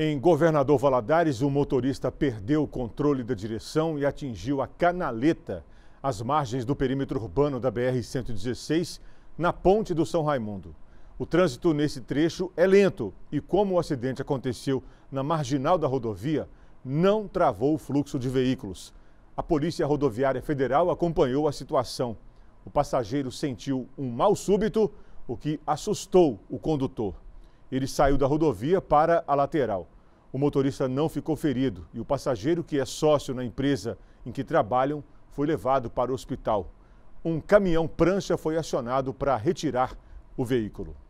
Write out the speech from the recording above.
Em Governador Valadares, o motorista perdeu o controle da direção e atingiu a canaleta, às margens do perímetro urbano da BR-116, na ponte do São Raimundo. O trânsito nesse trecho é lento e, como o acidente aconteceu na marginal da rodovia, não travou o fluxo de veículos. A Polícia Rodoviária Federal acompanhou a situação. O passageiro sentiu um mal súbito, o que assustou o condutor. Ele saiu da rodovia para a lateral. O motorista não ficou ferido e o passageiro, que é sócio na empresa em que trabalham, foi levado para o hospital. Um caminhão prancha foi acionado para retirar o veículo.